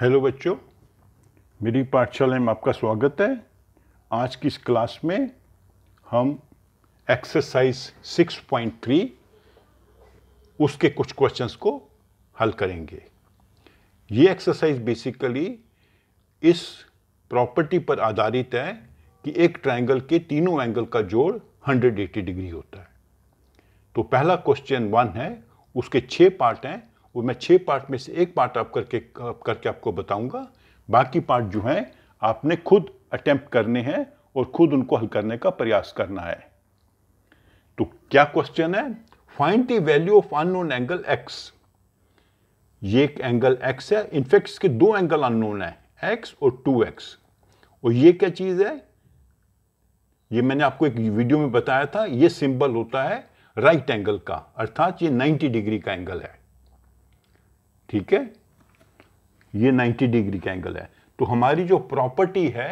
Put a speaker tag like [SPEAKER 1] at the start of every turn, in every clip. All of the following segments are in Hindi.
[SPEAKER 1] हेलो बच्चों मेरी पाठशाला में आपका स्वागत है आज की इस क्लास में हम एक्सरसाइज 6.3 उसके कुछ क्वेश्चंस को हल करेंगे ये एक्सरसाइज बेसिकली इस प्रॉपर्टी पर आधारित है कि एक ट्रायंगल के तीनों एंगल का जोड़ 180 डिग्री होता है तो पहला क्वेश्चन वन है उसके छः पार्ट हैं वो मैं छः पार्ट में से एक पार्ट आप करके आप करके आपको बताऊंगा बाकी पार्ट जो हैं आपने खुद अटेम्प्ट करने हैं और खुद उनको हल करने का प्रयास करना है तो क्या क्वेश्चन है find the value of unknown angle x ये एक एंगल एक्स है इनफेक्ट इसके दो एंगल अननोन है एक्स और टू एक्स और ये क्या चीज़ है ये मैंने आपको एक वीडियो में बताया था ये सिंबल होता है राइट right एंगल का अर्थात ये 90 डिग्री का एंगल है ठीक है ये 90 डिग्री का एंगल है तो हमारी जो प्रॉपर्टी है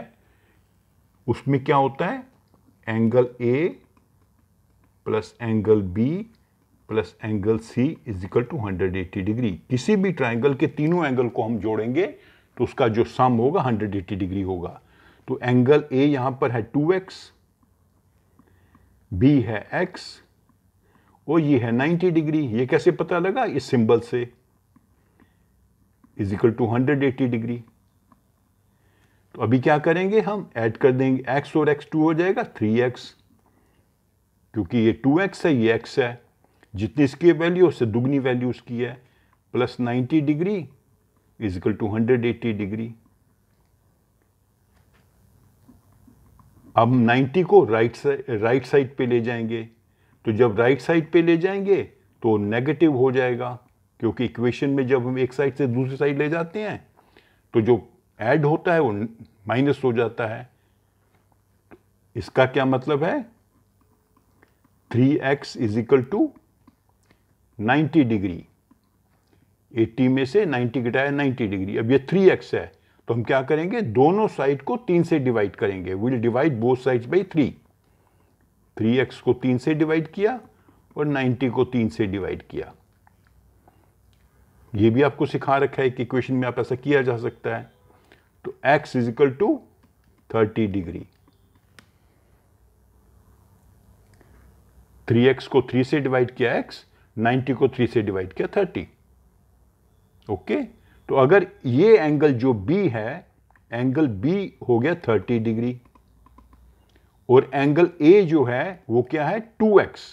[SPEAKER 1] उसमें क्या होता है angle A plus angle B plus angle C is equal to hundred eighty degree किसी भी ट्राइंगल के तीनों एंगल को हम जोड़ेंगे तो उसका जो सम होगा हंड्रेड एट्टी डिग्री होगा तो एंगल ए यहां पर है टू एक्स बी है एक्स और ये है नाइन्टी डिग्री ये कैसे पता लगा इस सिंबल से is equal to hundred eighty degree तो अभी क्या करेंगे हम ऐड कर देंगे एक्स और एक्स टू हो जाएगा थ्री एक्स क्योंकि ये टू एक्स है ये एक्स है जितनी इसकी वैल्यू उससे दुगनी वैल्यू उसकी है plus ninety degree is equal to hundred eighty degree अब नाइन्टी को राइट साइड राइट साइड पे ले जाएंगे तो जब राइट साइड पे ले जाएंगे तो नेगेटिव हो जाएगा क्योंकि इक्वेशन में जब हम एक साइड से दूसरी साइड ले जाते हैं तो जो ऐड होता है वो माइनस हो जाता है इसका क्या मतलब है three x is equal to ninety degree eighty में से नाइन्टी घटाया नाइन्टी डिग्री अब ये थ्री एक्स है तो हम क्या करेंगे दोनों साइड को तीन से डिवाइड करेंगे will divide both sides by three three x को तीन से डिवाइड किया और नाइन्टी को तीन से डिवाइड किया ये भी आपको सिखा रखा है कि इक्वेशन में आप ऐसा किया जा सकता है तो x is equal to thirty degree three x को थ्री से डिवाइड किया एक्स नाइनटी को थ्री से डिवाइड किया थर्टी ओके तो अगर ये एंगल जो बी है एंगल बी हो गया थर्टी डिग्री और एंगल ए जो है वो क्या है टू एक्स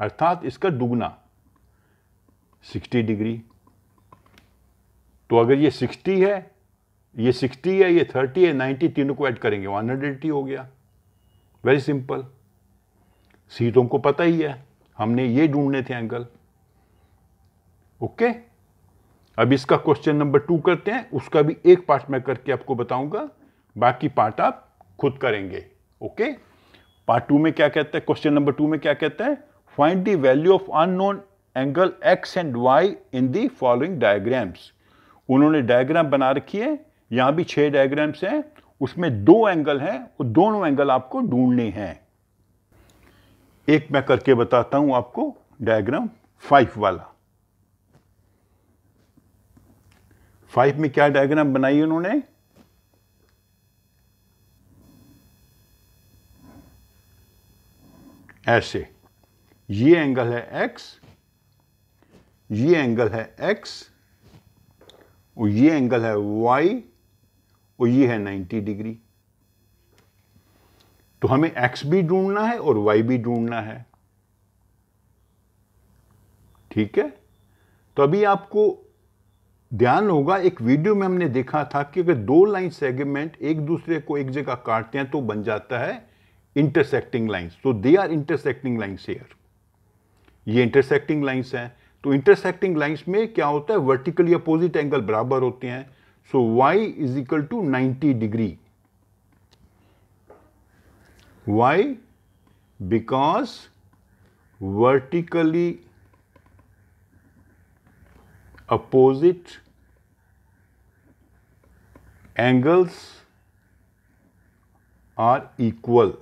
[SPEAKER 1] अर्थात इसका दुगना सिक्सटी डिग्री तो अगर ये 60 है ये 60 है ये 30 है 90 तीनों को ऐड करेंगे 180 हो गया वेरी सिंपल सी तो हमको पता ही है हमने ये ढूंढने थे एंगल ओके अब इसका क्वेश्चन नंबर टू करते हैं उसका भी एक पार्ट मैं करके आपको बताऊंगा बाकी पार्ट आप खुद करेंगे ओके पार्ट टू में क्या कहता है क्वेश्चन नंबर टू में क्या कहता है find the value of unknown angle x and y in the following diagrams उन्होंने डायग्राम बना रखी है यहाँ भी छः डायग्राम्स हैं उसमें दो एंगल हैं और दोनों एंगल आपको ढूंढने हैं एक मैं करके बताता हूँ आपको डायग्राम फाइव वाला फाइव में क्या डायग्राम बनाई उन्होंने ऐसे ये एंगल है एक्स ये एंगल है एक्स और ये एंगल है वाई और ये है 90 डिग्री तो हमें एक्स भी ढूंढना है और वाई भी ढूंढना है ठीक है तो अभी आपको ध्यान होगा एक वीडियो में हमने देखा था कि अगर दो लाइन सेगमेंट एक दूसरे को एक जगह काटते हैं तो बन जाता है इंटरसेक्टिंग लाइंस तो they are intersecting lines here ये इंटरसेक्टिंग लाइंस हैं तो इंटरसेक्टिंग लाइन्स में क्या होता है वर्टिकली अपोजिट एंगल बराबर होते हैं so y is equal to ninety degree y because vertically opposite angles are equal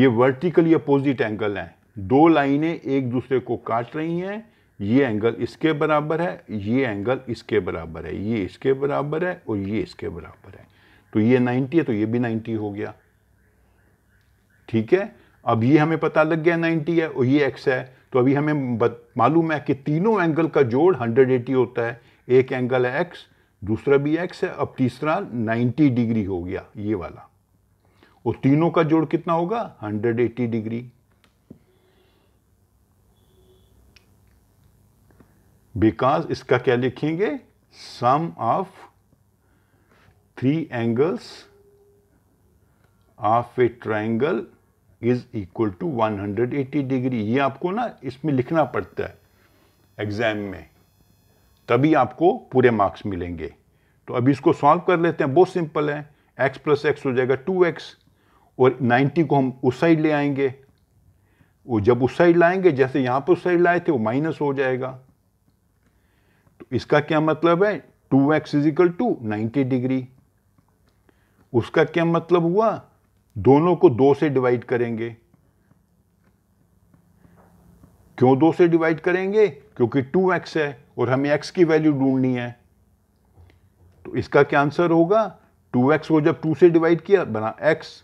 [SPEAKER 1] ये वर्टिकली अपोजिट एंगल हैं दो लाइनें एक दूसरे को काट रही हैं ये एंगल इसके बराबर है ये एंगल इसके बराबर है ये इसके बराबर है और ये इसके बराबर है तो ये 90 है तो ये भी 90 हो गया ठीक है अब ये हमें पता लग गया 90 है और ये x है तो अभी हमें मालूम है कि तीनों एंगल का जोड़ 180 होता है एक एंगल है x दूसरा भी x है अब तीसरा 90 डिग्री हो गया ये वाला और तीनों का जोड़ कितना होगा 180 डिग्री बिकॉज इसका क्या लिखेंगे sum of three angles of a triangle is equal to 180 degree ये आपको ना इसमें लिखना पड़ता है एग्जाम में तभी आपको पूरे मार्क्स मिलेंगे तो अभी इसको सॉल्व कर लेते हैं बहुत सिंपल है एक्स प्लस एक्स हो जाएगा टू एक्स और 90 को हम उस साइड ले आएंगे वो जब उस साइड लाएंगे जैसे यहाँ पर उस साइड लाए थे वो माइनस हो जाएगा इसका क्या मतलब है two x is equal to ninety degree उसका क्या मतलब हुआ दोनों को दो से डिवाइड करेंगे क्यों दो से डिवाइड करेंगे क्योंकि टू एक्स है और हमें एक्स की वैल्यू ढूंढनी है तो इसका क्या आंसर होगा टू एक्स को जब टू से डिवाइड किया बना एक्स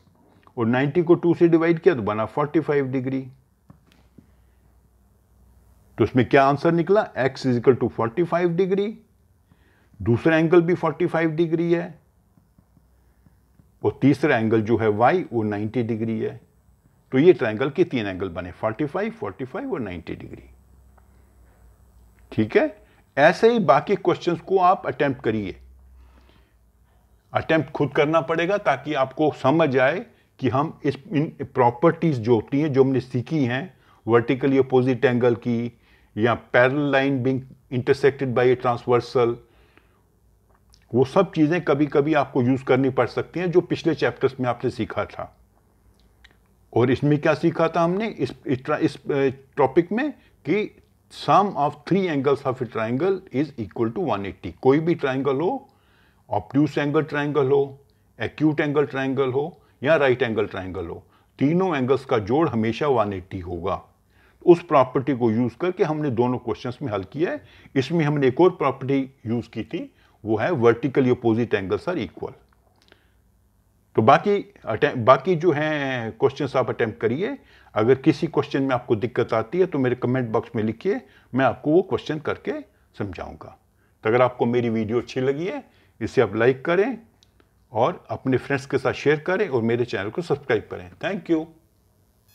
[SPEAKER 1] और नाइन्टी को टू से डिवाइड किया तो बना फोर्टी फाइव डिग्री तो इसमें क्या आंसर निकला x is equal to forty degree दूसरा एंगल भी 45 डिग्री है और तीसरा एंगल जो है y वो 90 डिग्री है तो ये ट्राइंगल के तीन एंगल बने 45, 45 और 90 डिग्री ठीक है ऐसे ही बाकी क्वेश्चंस को आप अटेम्प्ट करिए अटेम्प्ट खुद करना पड़ेगा ताकि आपको समझ आए कि हम इस इन प्रॉपर्टीज जो होती हैं जो हमने सीखी हैं वर्टिकली अपोजिट एंगल की या parallel line being intersected by a transversal वो सब चीज़ें कभी कभी आपको यूज़ करनी पड़ सकती हैं जो पिछले चैप्टर्स में आपने सीखा था और इसमें क्या सीखा था हमने इस इस टॉपिक में कि sum of three angles of a triangle is equal to 180 कोई भी ट्राइंगल हो ऑप्टूस एंगल ट्राइंगल हो एक्यूट एंगल ट्राइंगल हो या राइट एंगल ट्राइंगल हो तीनों एंगल्स का जोड़ हमेशा 180 होगा उस प्रॉपर्टी को यूज़ करके हमने दोनों क्वेश्चंस में हल किया है इसमें हमने एक और प्रॉपर्टी यूज़ की थी वो है vertically opposite angles are equal तो बाकी बाकी जो हैं क्वेश्चंस आप अटैम्प्ट करिए अगर किसी क्वेश्चन में आपको दिक्कत आती है तो मेरे कमेंट बॉक्स में लिखिए मैं आपको वो क्वेश्चन करके समझाऊंगा तो अगर आपको मेरी वीडियो अच्छी लगी है इसे आप लाइक करें और अपने फ्रेंड्स के साथ शेयर करें और मेरे चैनल को सब्सक्राइब करें थैंक यू